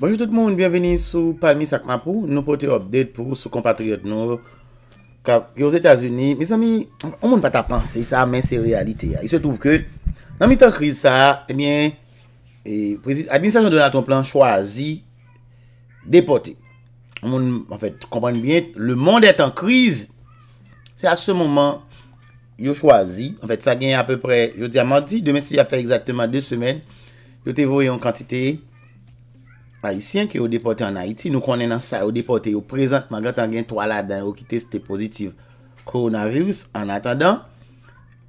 Bonjou tout moun, byenveni sou Palmi Sakmapou, nou pote obdet pou sou kompatriot nou Ka yo zétazouni, mis ami, ou moun pata pansi, sa men se realite ya Y se touv ke, nan mi tan kriz sa, e eh myen, eh, administrasyon Donald Trump lan chwazi depote Ou moun, an fèt, kompanyou byen, le moun detan kriz Se a se mounman, yo chwazi, an fèt, sa gen a peu pre, yo diamanti, de mesi ya fè exactement 2 semen Yo te vo yon kantite E Haitien ki yo depote an Haiti, nou konnen an sa yo depote yo prezant, maglantan gen to ala dan yo kite ste pozitiv koronavirus an atadan,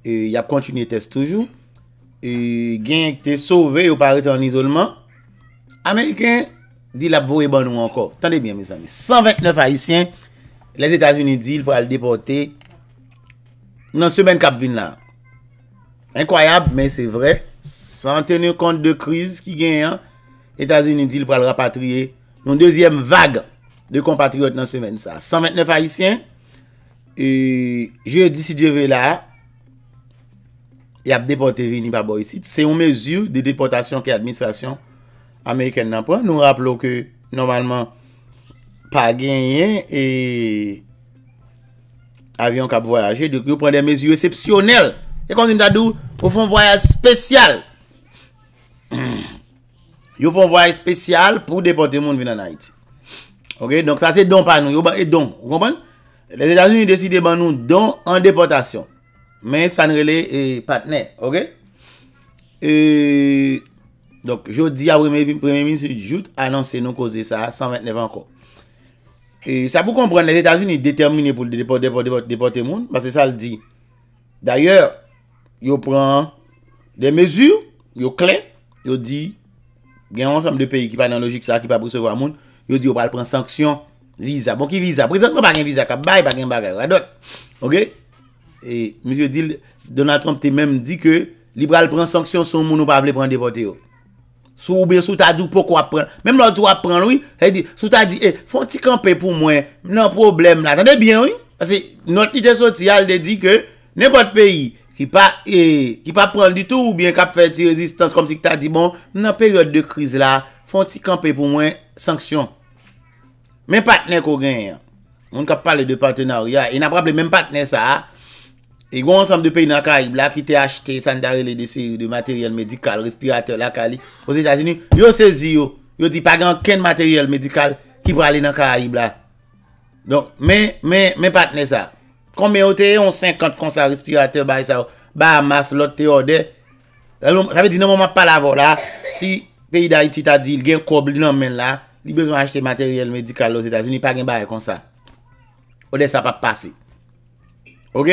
e, y ap kontinye test toujou, e, gen ekte sove yo parete an isolman, Ameriken di la pou e ban nou ankor, tan debyan misan, 129 Haitien, les Etats-Unis di l pou al depote, nan semen kabvin la, inkoyab, men se vre, san tenye kont de kriz ki gen yon, Etasouni di li pral rapatriye. Nou deuxième vague de compatriote nan semen sa. 129 haisyen. E je disi di ve la. Ya depote veni pa boy sit. Se yon mezu de deportasyon ki administrasyon. Ameriken nan pran. Nou raplo ke normalman. Pa genyen. E avyon kap voyaje. De kou prende mezu esepsyonel. E kontin ta dou pou fon voyaj spesyal. E. yo fon voye spesyal pou depote moun vi nan Haiti. Ok, donk sa se donk pa nou, yo ba e donk, ou kompon? Les Etats-Unis deside ban nou donk an deportasyon, men Sanrele e patne, ok? Donk, jodi avremen, premen minisi jout, anonsen nou koze sa, 129 ankon. Sa pou kompon, les Etats-Unis determine pou depote moun, base sa l di. D'ayor, yo pran de mezur, yo kle, yo di... Gen yon sam de peyi ki pa nan logik sa, ki pa brise kwa moun, yo di ou pral pran sanksyon, viza. Bon ki viza, prezantman pa gen viza ka, bayi pa gen bagay, wadot. Ok? E, monsi yo di, Donald Trump te menm di ke, liberal pran sanksyon son moun ou pa vle pran depote yo. Sou ou ben, sou ta di pou kwa pran, menm lor tou ap pran, oui? Sou ta di, e, fon ti kampe pou mwen, nan problem la, tan de bien, oui? Asi, noti de soti, al de di ke, ne pot peyi. Ki pa e, prel di tou ou bien kape fe ti rezistans kom si ki ta di bon nan peryode de kriz la fon ti kampe pou mwen sanksyon. Men patnen kou gen. Moun kape pale de patenari ya. E nan prable men patnen sa. E gwa ansam de pey nan Karib la ki te achete san darele de siri de materyel medikal respiratel la kali. Ose ta zinu yo sezi yo. Yo ti pagan ken materyel medikal ki prale nan Karib la. Don men patnen sa. Koumen ou te yon 50 konsa respiratè ou bay sa ou. Bay a mas, lote ou de. Sa ve di nou mouman pala vo la. Si ve yi da iti ta di, li gen koubli nan men la. Li bezon achete materyel medikal ou zeta. Zini pa gen bay kon sa. Ou de sa pa pase. Ok.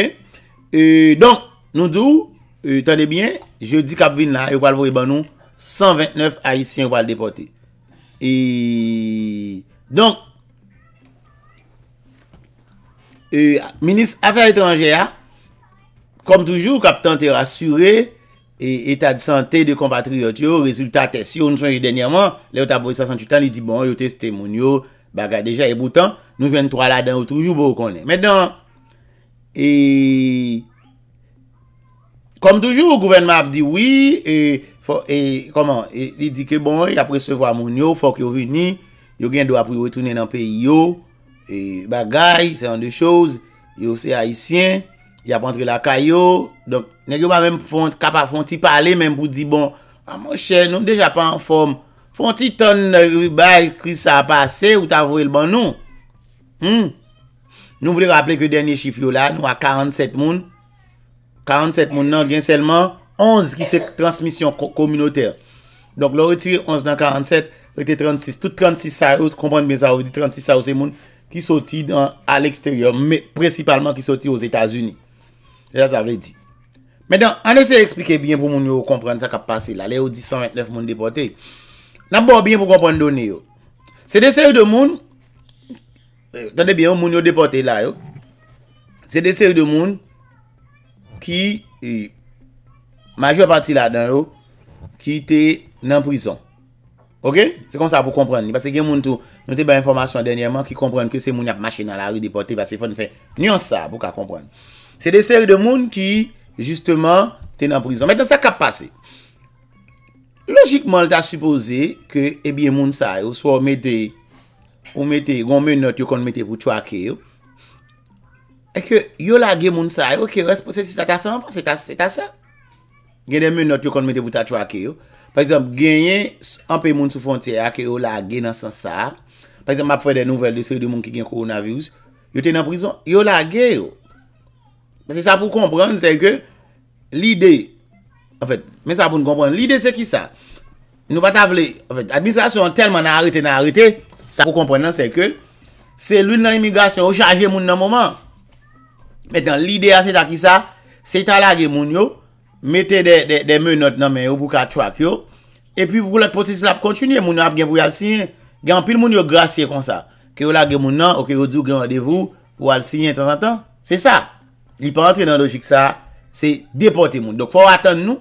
Donk, nou djou. Euh, Tande bien. Je di kabvin la. E walvo e ban nou. 129 haisyen wal depote. E... Donk. E, Minis Afèr Étrangè a, kom toujou, kap tan te rassurè, etat de santè, de kompatriot yo, rezultatè, si yo nou chanjè denyèman, le yo taboui 68an, li di bon, yo te stè moun yo, baga dejan, e boutan, nou ven 3 ladan yo toujou, bo ou konè. Mèndan, kom toujou, ou gouvenman ap di wè, e, koman, li di ke bon, yo ap presevwa moun yo, fòk yo vini, yo gen do ap wè tounè nan peyi yo, E bagay, se yon de chouz, yo se haisyen, y ap antre la kayo, nek yo mame fonte, kapa fonte pa ale, mèm pou di bon, a mò chè, nou mdeja pa an fòm, fonte tonne, euh, bay, kri sa apase, ou ta vò el ban nou. Hmm? Nou vle rappele ke denye chif yo la, nou a 47 moun, 47 moun nan gen selman, 11 ki se transmisyon kominote. Donk lò re ti 11 nan 47, re ti 36, tout 36 sa ou, konpon mè sa ou, 36 sa ou se moun, Ki soti dan al eksteryon, me precipalman ki soti os Etasuni. Se la sa vle di. Medan, an ese explike bien pou moun yo komprende sa ka pase la. Le yo 1029 moun depote. Nan bo bien pou komprende doni yo. Se dese yo de moun, Tande bien, moun yo depote la yo. Se dese yo de moun, Ki, Ki, Majo pati la dan yo, Ki te nan prizon. Ok? Se kon sa pou kompren ni. Pase gen moun tou, nou te ba informasyon denyèman ki kompren ke se moun ap mache nan la rou depote. Pase fon fè, ni an sa pou ka kompren. Se de seri de moun ki, justeman, te nan prison. Metan sa kap pase. Logikman, ta suppose ke ebiye eh moun sa yo, so ou metè, ou metè, yon mè not yo kon metè pou chwa ke yo. E ke, yon la gen moun sa yo, ok, respo se si ta ta fè anpon, se ta sa. Gen dè mè not yo kon metè pou ta chwa ke yo. Par exemple, genyen anpe moun sou fontye a ke yo lage nan san sa. Par exemple, ap fwe de nouvel de sou yon moun ki gen coronavirus. Yo ten nan prison, yo lage yo. Mwen se sa pou kompran, se ke lide. En fèt, mwen sa pou nou kompran, lide se ki sa. Nou pat avle, en fèt, administrasyon telman nan arete nan arete. Sa pou kompran nan se ke, se loun nan imigrasyon, yo chaje moun nan mouman. Mwen se sa pou nou kompran, se te lage moun yo. Mete de me not nan men, ou pou ka trwa kyo. E pi pou lout proses la pou kontinye, moun ap gen pou yal sinye. Gen pil moun yo grasyen kon sa. Ke ou la gen moun nan, ou ke ou djou gen radevou, pou yal sinye tan san tan. Se sa, li pa rentre nan logik sa, se depote moun. Dok fwa waten nou,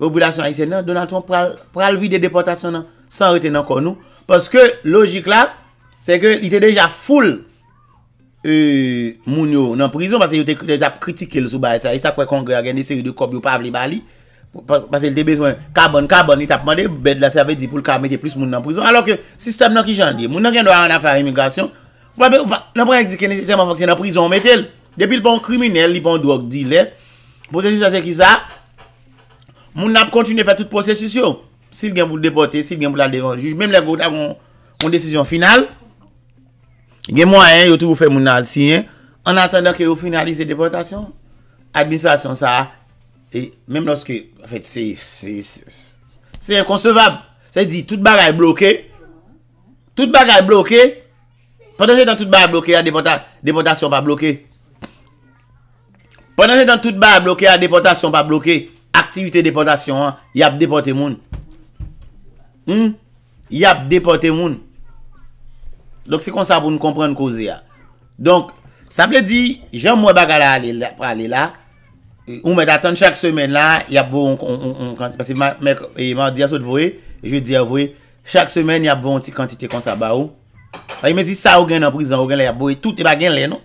pou bouda son a yise nan, Donald Trump pralvi de deportasyon nan, san reten nan kon nou. Paske logik la, se ke ite deja foule. e moun yo nan prizon, pase yo te tap kritike l sou ba e sa, e sa kwe kongre agen, e se yo de kob yo pa avle bali, pase el te bezwen, kaban, kaban, e tap mande, bed la serve di pou l kaban, mete plis moun nan prizon, alo ke sistem nan ki jan de, moun nan gen do a an afer imigrasyon, wabè ou pa, nan pre ngezike nese man fokse nan prizon, mete l, depil pon krimine, li pon do ak dile, posesyon se ki sa, moun nan pou kontine fè tout posesyon, si l gen pou depote, si l gen pou la devan juj, mèm le go ta kon, Gen mwen en, yo tou pou fè moun nan si en. An atenda ki yo finalize deportasyon, administasyon sa a, e, menm loske, en fèt, se, se, se, se konsevab, se di, tout bagay blokè, tout bagay blokè, pwantan se tan tout bagay blokè, a deportasyon pa blokè. Pwantan se tan tout bagay blokè, a deportasyon pa blokè, aktivite deportasyon an, yap deportè moun. Hmm? Yap deportè moun. Lòk se kon sa pou nou komprenn kouze ya. Donk, sa ple di, jèm mwen baga la ale la, ou mwen datan chak semen la, yab vou yon kantite, pasi mwen e, di asot vwe, jve di avwe, chak semen yab vou yon ti kantite kon sa ba ou. Faye mwen si sa ou gen nan prison, ou gen la yab vou, tout e bagen le nou.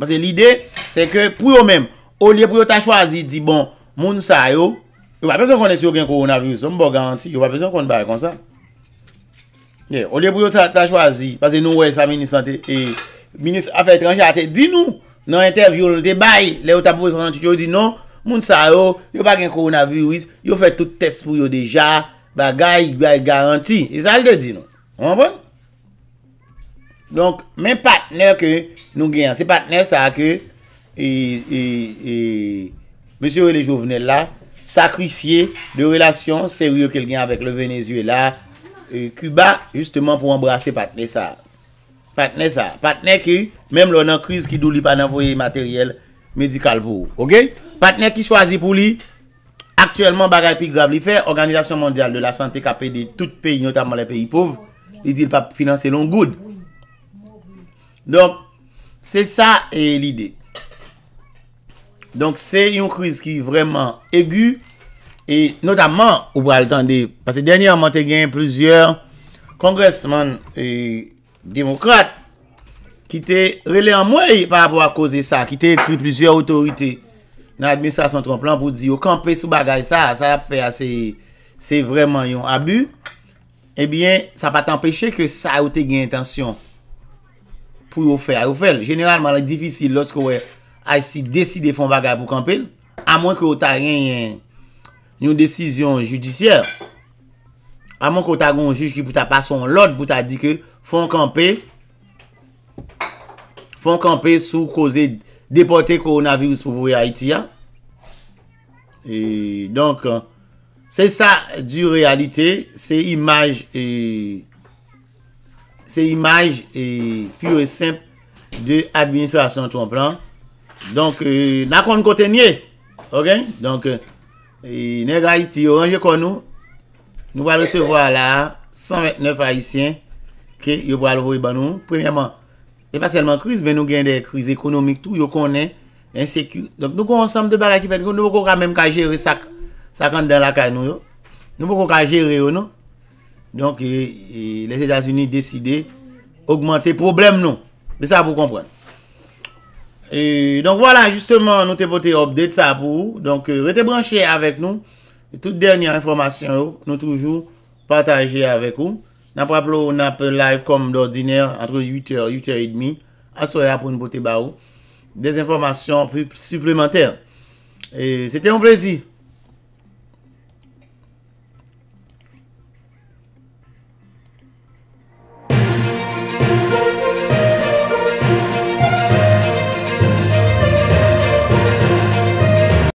Pase l'ide, se ke pou yo men, ou liye pou yo ta chwazi, di bon, moun sa yo, yo wapè son konnen si ou gen koronavir, son mwen bo garanti, yo wapè son konnen baye kon sa. Olè pou yo ta chwazi, pase nou wè sa menisante, e, menis a fèk tranjate, di nou, nan intervyou, lè yo ta pou yon anjou, di nou, moun sa yo, yo pa gen koronaviris, yo fè tout test pou yo deja, ba gay garanti, e sal de di nou. Anpon? Donk, men patner ke nou gen, se patner sa ke, e, e, e, monsi yo le jovenel la, sakrifye de relasyon, se yo kel gen avèk le vènesye la, Euh, Cuba, justement, pou embrasser Pat Nessa. Pat Nessa. Pat Nessa, même l'on a un crise qui dou li pa n'envoyer matériel médical pour. Ok? Pat Nessa, qui choisit pour li, actuellement, bagage plus grave, li fait l'Organisation Mondiale de la Santé qui a payé tout pays, notamment les pays pauvres, il dit le pape financer l'on goud. Donc, c'est ça l'idée. Donc, c'est une crise qui est vraiment aiguë. E notamman ou bral tande, pase denye anman te gen plouzyor kongresman e demokrate ki te rele anmoy par apwa kouze sa, ki te ekri plouzyor otorite nan administrasyon tromplan pou di yo kampè sou bagaj sa, sa ap fè ase, se vreman yon abu, ebyen sa pa tempèche ke sa ou te gen tansyon pou yo fè. A yo fè, generalman le difisil losk wè a y si deside fon bagaj pou kampè, a mwen kou ta gen yon Yon desisyon judisyer. Aman kota gon juj ki pou ta pa son lot pou ta di ke fon kampe fon kampe sou koze depote koronavirus pou vwe Haiti ya. E donk se sa di realite se imaj e, se imaj e pure simple de administrasyon ton plan. Donk e, na kon kote nye. Ok. Donk E, ne gwa iti yo anje kon nou, nou wale se wala 129 haisyen ke yo wale woy ban nou. Premiaman, e paselman kriz ven nou gen de kriz ekonomik tou yo konen en seku. Donk nou kon ansam de baga ki fet kon nou wala menm ka jere sa 50 den la kaj nou yo. Nou wala kon ka jere yo nou. Donk e, e, les Etats-Unis deside augmente problem nou. Be sa wou komprenne. Et donc voilà, justement, nou te pote update sa pou ou. Donc, euh, rete brancher avek nou. Toutes dernières informations ou, nou toujou partagez avek ou. Na praplo ou na pe live kom d'ordinaire, entre 8h, 8h30. Assoya pou nou pote ba ou. Des informations supplémentaires. Et c'était un plaisir.